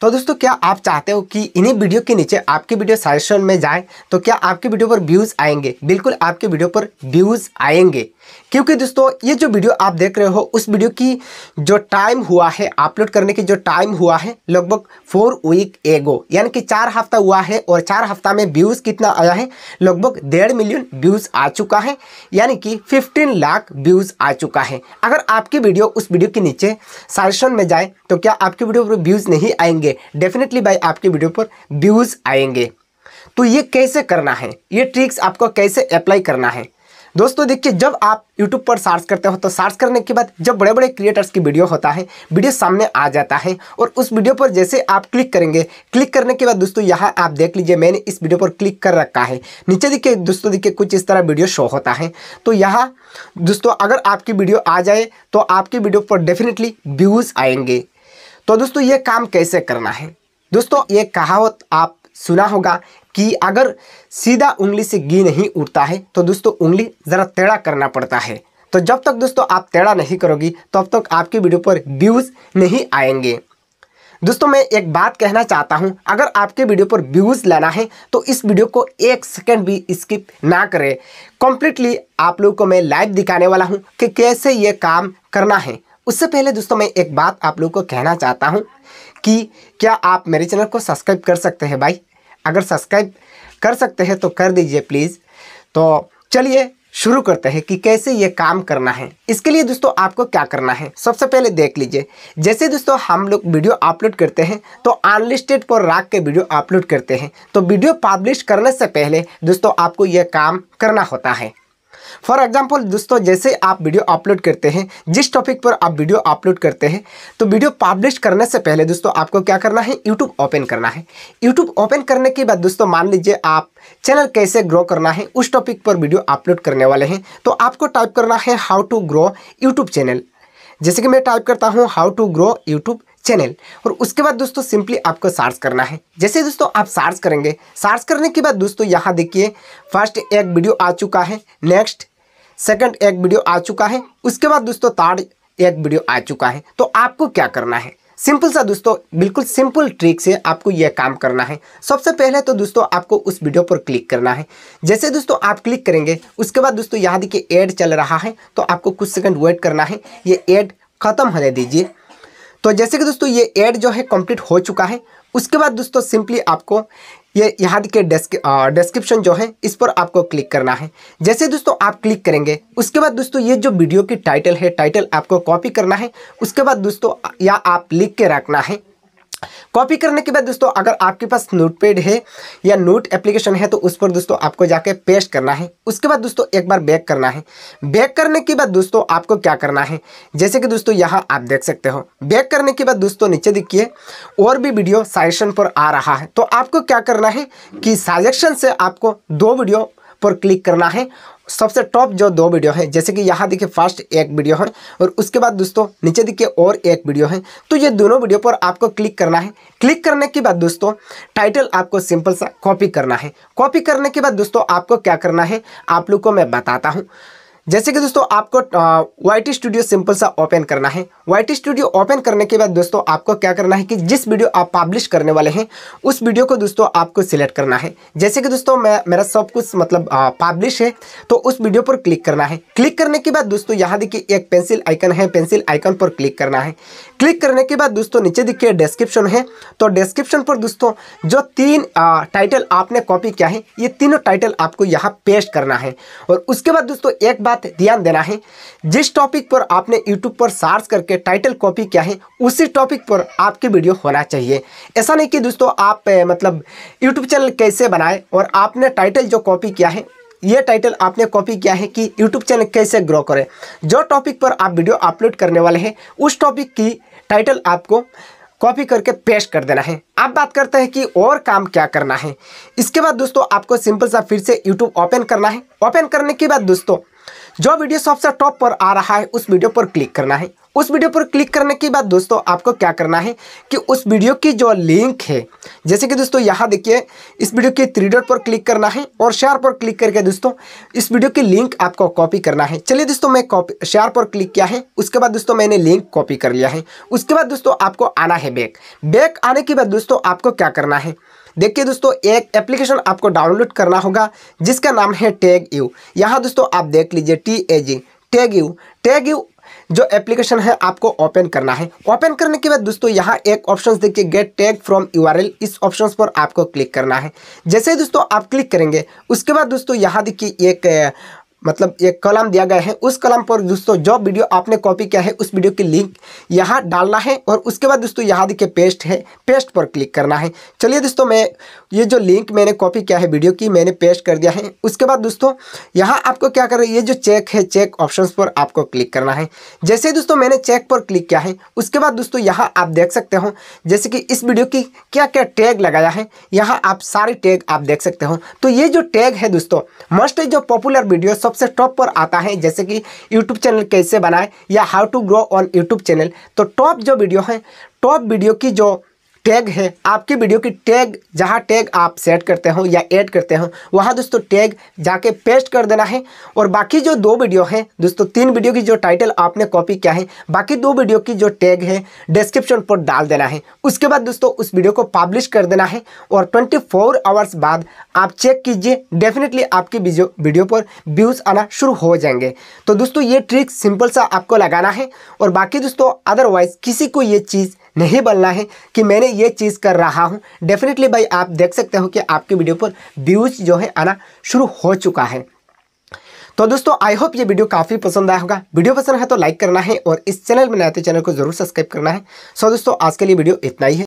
तो दोस्तों क्या आप चाहते हो कि इन्हीं वीडियो के नीचे आपकी वीडियो सजेशन में जाए तो क्या आपकी वीडियो पर व्यूज़ आएंगे बिल्कुल आपके वीडियो पर व्यूज़ आएंगे क्योंकि दोस्तों ये जो वीडियो आप देख रहे हो उस वीडियो की जो टाइम हुआ है अपलोड करने की जो टाइम हुआ है लगभग फोर वीक एगो यानी कि चार हफ्ता हुआ है और चार हफ्ता में व्यूज़ कितना आया है लगभग डेढ़ मिलियन व्यूज़ आ चुका है यानी कि फिफ्टीन लाख व्यूज़ आ चुका है अगर आपकी वीडियो उस वीडियो के नीचे साजेशन में जाए तो क्या आपकी वीडियो पर व्यूज़ नहीं आएंगे डेफिनेटली भाई आपकी वीडियो पर व्यूज़ आएंगे तो ये कैसे करना है ये ट्रिक्स आपको कैसे अप्लाई करना है दोस्तों देखिए जब आप यूट्यूब पर सर्च करते हो तो सर्च करने के बाद जब बड़े बड़े क्रिएटर्स की वीडियो होता है वीडियो सामने आ जाता है और उस वीडियो पर जैसे आप क्लिक करेंगे क्लिक करने के बाद दोस्तों यहाँ आप देख लीजिए मैंने इस वीडियो पर क्लिक कर रखा है नीचे देखिए दोस्तों देखिए कुछ इस तरह वीडियो शो होता है तो यहाँ दोस्तों अगर आपकी वीडियो आ जाए तो आपकी वीडियो पर डेफिनेटली व्यूज़ आएंगे तो दोस्तों ये काम कैसे करना है दोस्तों ये कहावत आप सुना होगा कि अगर सीधा उंगली से घी नहीं उठता है तो दोस्तों उंगली ज़रा टेढ़ा करना पड़ता है तो जब तक दोस्तों आप टेढ़ा नहीं करोगी तब तक आपकी वीडियो पर व्यूज़ नहीं आएंगे दोस्तों मैं एक बात कहना चाहता हूं अगर आपके वीडियो पर व्यूज़ लाना है तो इस वीडियो को एक सेकंड भी स्किप ना करें कम्प्लीटली आप लोगों को मैं लाइव दिखाने वाला हूं कि कैसे ये काम करना है उससे पहले दोस्तों मैं एक बात आप लोगों को कहना चाहता हूँ कि क्या आप मेरे चैनल को सब्सक्राइब कर सकते हैं भाई अगर सब्सक्राइब कर सकते हैं तो कर दीजिए प्लीज़ तो चलिए शुरू करते हैं कि कैसे ये काम करना है इसके लिए दोस्तों आपको क्या करना है सबसे पहले देख लीजिए जैसे दोस्तों हम लोग वीडियो अपलोड करते हैं तो अनलिस्टेड पर रख के वीडियो अपलोड करते हैं तो वीडियो पब्लिश करने से पहले दोस्तों आपको ये काम करना होता है फॉर एग्जाम्पल दोस्तों जैसे आप वीडियो अपलोड करते हैं जिस टॉपिक पर आप वीडियो अपलोड करते हैं तो वीडियो पब्लिश करने से पहले दोस्तों आपको क्या करना है यूट्यूब ओपन करना है यूट्यूब ओपन करने के बाद दोस्तों मान लीजिए आप चैनल कैसे ग्रो करना है उस टॉपिक पर वीडियो अपलोड करने वाले हैं तो आपको टाइप करना है how to grow YouTube channel जैसे कि मैं टाइप करता हूँ how to grow YouTube channel और उसके बाद दोस्तों सिंपली आपको सार्च करना है जैसे दोस्तों आप सार्च करेंगे सार्च करने के बाद दोस्तों यहाँ देखिए फर्स्ट एक वीडियो आ चुका है नेक्स्ट सेकंड एक वीडियो आ चुका है उसके बाद दोस्तों थर्ड एक वीडियो आ चुका है तो आपको क्या करना है सिंपल सा दोस्तों बिल्कुल सिंपल ट्रिक से आपको यह काम करना है सबसे पहले तो दोस्तों आपको उस वीडियो पर क्लिक करना है जैसे दोस्तों आप क्लिक करेंगे उसके बाद दोस्तों यहाँ देखिए एड चल रहा है तो आपको कुछ सेकंड वेट करना है ये एड खत्म होने दीजिए तो जैसे कि दोस्तों ये एड जो है कंप्लीट हो चुका है उसके बाद दोस्तों सिंपली आपको ये यहाँ के डिस्क्रिप्शन जो है इस पर आपको क्लिक करना है जैसे दोस्तों आप क्लिक करेंगे उसके बाद दोस्तों ये जो वीडियो की टाइटल है टाइटल आपको कॉपी करना है उसके बाद दोस्तों या आप लिख के रखना है कॉपी करने के बाद दोस्तों अगर आपके पास नोटपैड है या नोट एप्लीकेशन है तो उस पर दोस्तों आपको जाके पेस्ट करना है उसके बाद दोस्तों एक बार बैक करना है बैक करने के बाद दोस्तों आपको क्या करना है जैसे कि दोस्तों यहाँ आप देख सकते हो बैक करने के बाद दोस्तों नीचे देखिए और भी वीडियो साजेशन पर आ रहा है तो आपको क्या करना है कि साजेक्शन से आपको दो वीडियो पर क्लिक करना है सबसे टॉप जो दो वीडियो है जैसे कि यहाँ देखिए फर्स्ट एक वीडियो है और उसके बाद दोस्तों नीचे देखिए और एक वीडियो है तो ये दोनों वीडियो पर आपको क्लिक करना है क्लिक करने के बाद दोस्तों टाइटल आपको सिंपल सा कॉपी करना है कॉपी करने के बाद दोस्तों आपको क्या करना है आप लोग को मैं बताता हूँ जैसे कि दोस्तों आपको वाई स्टूडियो सिंपल सा ओपन करना है वाई स्टूडियो ओपन करने के बाद दोस्तों आपको क्या करना है कि जिस वीडियो आप पब्लिश करने वाले हैं उस वीडियो को दोस्तों आपको सिलेक्ट करना है जैसे कि दोस्तों मैं मेरा सब कुछ मतलब पब्लिश है तो उस वीडियो पर क्लिक करना है क्लिक करने के बाद दोस्तों यहाँ देखिए एक पेंसिल आइकन है पेंसिल आइकन पर क्लिक करना है क्लिक करने के बाद दोस्तों नीचे दिखे डिस्क्रिप्शन है तो डिस्क्रिप्शन पर दोस्तों जो तीन आ, टाइटल आपने कॉपी किया है ये तीनों टाइटल आपको यहाँ पेस्ट करना है और उसके बाद दोस्तों एक बात ध्यान देना है जिस टॉपिक पर आपने यूट्यूब पर सर्च करके टाइटल कॉपी किया है उसी टॉपिक पर आपकी वीडियो होना चाहिए ऐसा नहीं कि दोस्तों आप मतलब यूट्यूब चैनल कैसे बनाए और आपने टाइटल जो कॉपी किया है ये टाइटल आपने कॉपी किया है कि यूट्यूब चैनल कैसे ग्रो करें जो टॉपिक पर आप वीडियो अपलोड करने वाले हैं उस टॉपिक की टाइटल आपको कॉपी करके पेस्ट कर देना है आप बात करते हैं कि और काम क्या करना है इसके बाद दोस्तों आपको सिंपल सा फिर से यूट्यूब ओपन करना है ओपन करने के बाद दोस्तों जो वीडियो सबसे टॉप पर आ रहा है उस वीडियो पर क्लिक करना है उस वीडियो पर क्लिक करने के बाद दोस्तों आपको क्या करना है कि उस वीडियो की जो लिंक है जैसे कि दोस्तों यहाँ देखिए इस वीडियो के थ्री डॉट पर क्लिक करना है और शेयर पर क्लिक करके दोस्तों इस वीडियो की लिंक आपको कॉपी करना है चलिए दोस्तों मैं कॉपी शेयर पर क्लिक किया है उसके बाद दोस्तों मैंने लिंक कॉपी कर लिया है उसके बाद दोस्तों आपको आना है बैक बैक आने के बाद दोस्तों आपको क्या करना है देखिए दोस्तों एक एप्लीकेशन आपको डाउनलोड करना होगा जिसका नाम है टैग यू यहाँ दोस्तों आप देख लीजिए T A G tag you tag you जो एप्लीकेशन है आपको ओपन करना है ओपन करने के बाद दोस्तों यहाँ एक ऑप्शन देखिए गेट टैग फ्रॉम यूआरएल इस ऑप्शन पर आपको क्लिक करना है जैसे दोस्तों आप क्लिक करेंगे उसके बाद दोस्तों यहाँ देखिए एक मतलब एक कलम दिया गया है उस कलम पर दोस्तों जो वीडियो आपने कॉपी किया है उस वीडियो की लिंक यहाँ डालना है और उसके बाद दोस्तों यहाँ देखिए पेस्ट है पेस्ट पर क्लिक करना है चलिए दोस्तों मैं ये जो लिंक मैंने कॉपी किया है वीडियो की मैंने पेस्ट कर दिया है उसके बाद दोस्तों यहाँ आपको क्या कर ये जो चेक है चेक ऑप्शन पर आपको क्लिक करना है जैसे दोस्तों मैंने चेक पर क्लिक किया है उसके बाद दोस्तों यहाँ आप देख सकते हो जैसे कि इस वीडियो की क्या क्या टैग लगाया है यहाँ आप सारे टैग आप देख सकते हो तो ये जो टैग है दोस्तों मोस्ट जो पॉपुलर वीडियो सब सबसे टॉप पर आता है जैसे कि यूट्यूब चैनल कैसे बनाए या how to grow on YouTube channel तो टॉप जो वीडियो है टॉप वीडियो की जो टैग है आपकी वीडियो की टैग जहाँ टैग आप सेट करते हो या ऐड करते हो वहाँ दोस्तों टैग जाके पेस्ट कर देना है और बाकी जो दो वीडियो हैं दोस्तों तीन वीडियो की जो टाइटल आपने कॉपी किया है बाकी दो वीडियो की जो टैग है डिस्क्रिप्शन पर डाल देना है उसके बाद दोस्तों उस वीडियो को पब्लिश कर देना है और ट्वेंटी फोर आवर्स बाद आप चेक कीजिए डेफिनेटली आपकी वीडियो पर व्यूज़ आना शुरू हो जाएंगे तो दोस्तों ये ट्रिक सिंपल सा आपको लगाना है और बाकी दोस्तों अदरवाइज़ किसी को ये चीज़ नहीं बनना है कि मैंने ये चीज़ कर रहा हूँ डेफिनेटली भाई आप देख सकते हो कि आपके वीडियो पर व्यूज़ जो है आना शुरू हो चुका है तो दोस्तों आई होप ये वीडियो काफ़ी पसंद आया होगा वीडियो पसंद है तो लाइक करना है और इस चैनल में नए तो चैनल को जरूर सब्सक्राइब करना है सो दोस्तों आज के लिए वीडियो इतना ही है